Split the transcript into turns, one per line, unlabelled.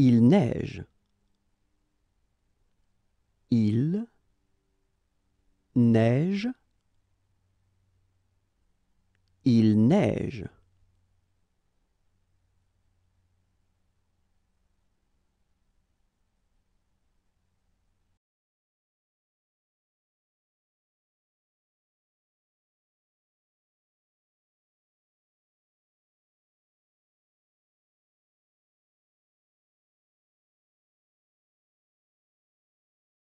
Il neige. Il neige. Il neige.